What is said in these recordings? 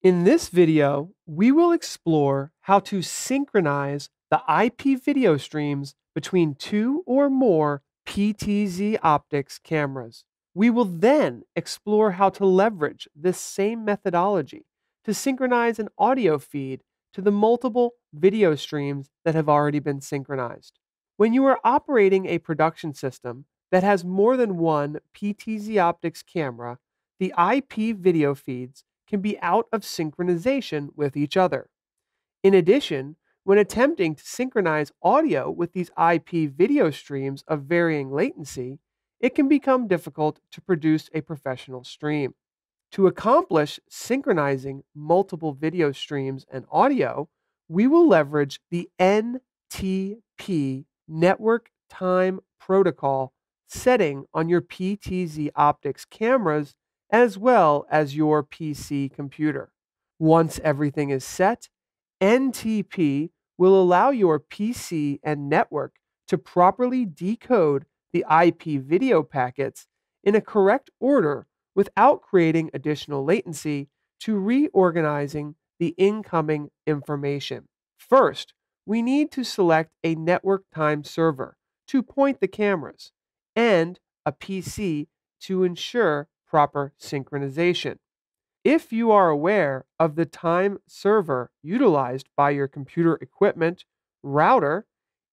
In this video, we will explore how to synchronize the IP video streams between two or more PTZ Optics cameras. We will then explore how to leverage this same methodology to synchronize an audio feed to the multiple video streams that have already been synchronized. When you are operating a production system that has more than one PTZ Optics camera, the IP video feeds can be out of synchronization with each other. In addition, when attempting to synchronize audio with these IP video streams of varying latency, it can become difficult to produce a professional stream. To accomplish synchronizing multiple video streams and audio, we will leverage the NTP Network Time Protocol setting on your PTZ Optics cameras as well as your PC computer. Once everything is set, NTP will allow your PC and network to properly decode the IP video packets in a correct order without creating additional latency to reorganizing the incoming information. First, we need to select a network time server to point the cameras and a PC to ensure proper synchronization. If you are aware of the time server utilized by your computer equipment router,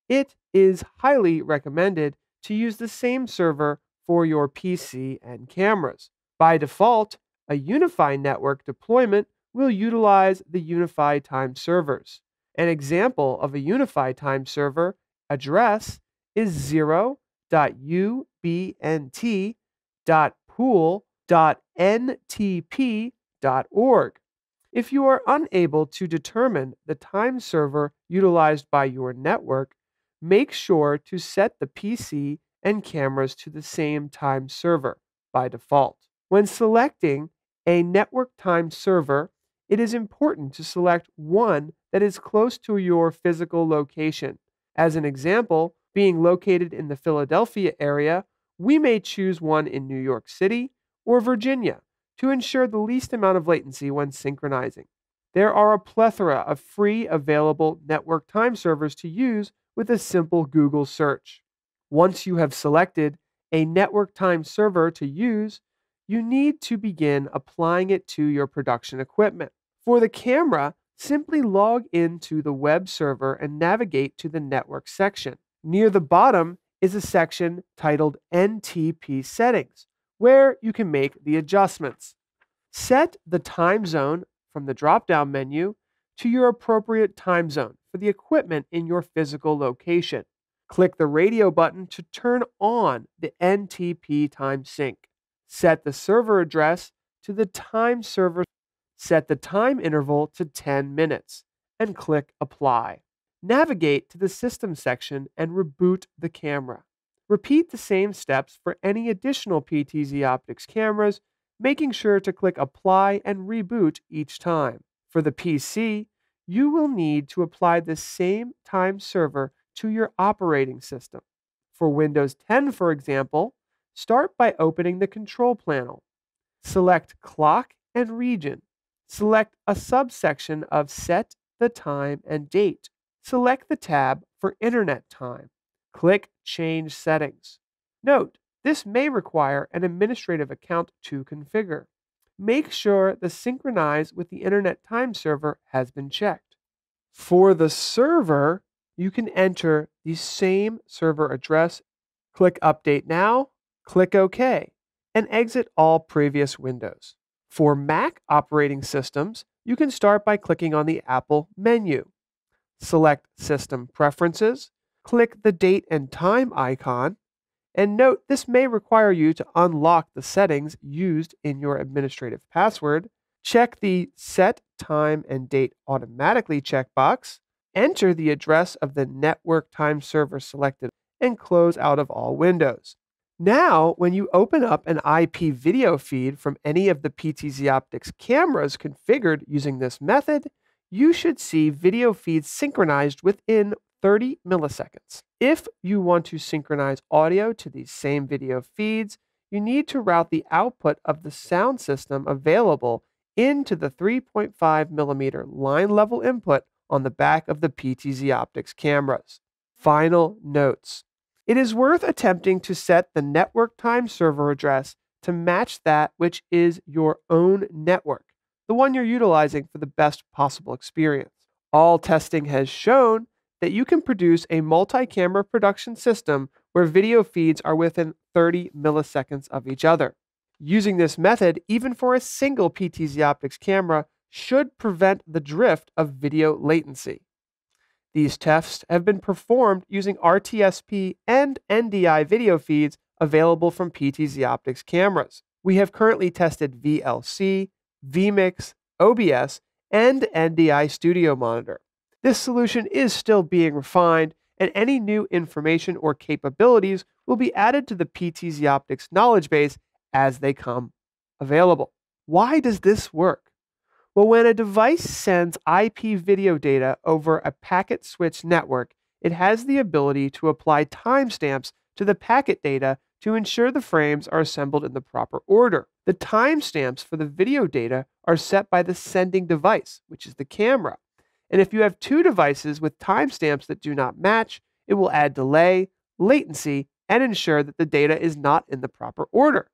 it is highly recommended to use the same server for your PC and cameras. By default, a Unify network deployment will utilize the Unify time servers. An example of a Unify time server address is 0.ubnt.org pool.ntp.org. If you are unable to determine the time server utilized by your network, make sure to set the PC and cameras to the same time server by default. When selecting a network time server, it is important to select one that is close to your physical location. As an example, being located in the Philadelphia area we may choose one in New York City or Virginia to ensure the least amount of latency when synchronizing. There are a plethora of free available network time servers to use with a simple Google search. Once you have selected a network time server to use, you need to begin applying it to your production equipment. For the camera, simply log into the web server and navigate to the network section. Near the bottom is a section titled NTP Settings, where you can make the adjustments. Set the time zone from the drop down menu to your appropriate time zone for the equipment in your physical location. Click the radio button to turn on the NTP time sync. Set the server address to the time server. Set the time interval to 10 minutes and click Apply navigate to the System section and reboot the camera. Repeat the same steps for any additional PTZ Optics cameras, making sure to click Apply and Reboot each time. For the PC, you will need to apply the same time server to your operating system. For Windows 10, for example, start by opening the control panel. Select Clock and Region. Select a subsection of Set the Time and Date select the tab for Internet Time. Click Change Settings. Note, this may require an administrative account to configure. Make sure the Synchronize with the Internet Time server has been checked. For the server, you can enter the same server address, click Update Now, click OK, and exit all previous windows. For Mac operating systems, you can start by clicking on the Apple menu select System Preferences, click the date and time icon, and note this may require you to unlock the settings used in your administrative password, check the Set Time and Date Automatically checkbox, enter the address of the network time server selected, and close out of all windows. Now, when you open up an IP video feed from any of the PTZ Optics cameras configured using this method, you should see video feeds synchronized within 30 milliseconds. If you want to synchronize audio to these same video feeds, you need to route the output of the sound system available into the 3.5 millimeter line level input on the back of the PTZ Optics cameras. Final notes. It is worth attempting to set the network time server address to match that which is your own network the one you're utilizing for the best possible experience. All testing has shown that you can produce a multi camera production system where video feeds are within 30 milliseconds of each other. Using this method, even for a single PTZ Optics camera, should prevent the drift of video latency. These tests have been performed using RTSP and NDI video feeds available from PTZ Optics cameras. We have currently tested VLC, vMix, OBS, and NDI Studio Monitor. This solution is still being refined, and any new information or capabilities will be added to the PTZ Optics knowledge base as they come available. Why does this work? Well, when a device sends IP video data over a packet switch network, it has the ability to apply timestamps to the packet data to ensure the frames are assembled in the proper order. The timestamps for the video data are set by the sending device, which is the camera. And if you have two devices with timestamps that do not match, it will add delay, latency, and ensure that the data is not in the proper order.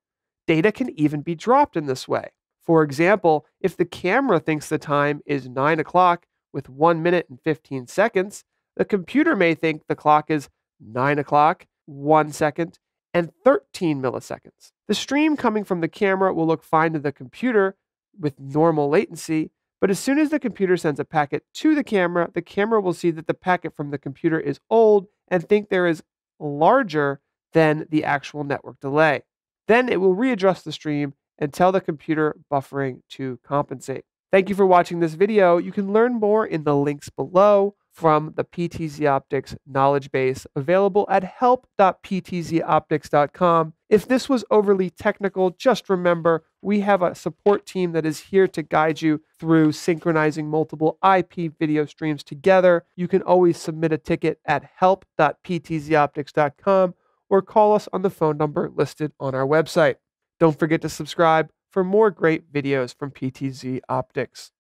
Data can even be dropped in this way. For example, if the camera thinks the time is 9 o'clock with 1 minute and 15 seconds, the computer may think the clock is 9 o'clock, 1 second, and 13 milliseconds. The stream coming from the camera will look fine to the computer with normal latency, but as soon as the computer sends a packet to the camera, the camera will see that the packet from the computer is old and think there is larger than the actual network delay. Then it will readjust the stream and tell the computer buffering to compensate. Thank you for watching this video. You can learn more in the links below from the PTZ Optics knowledge base available at help.ptzoptics.com. If this was overly technical, just remember we have a support team that is here to guide you through synchronizing multiple IP video streams together. You can always submit a ticket at help.ptzoptics.com or call us on the phone number listed on our website. Don't forget to subscribe for more great videos from PTZ Optics.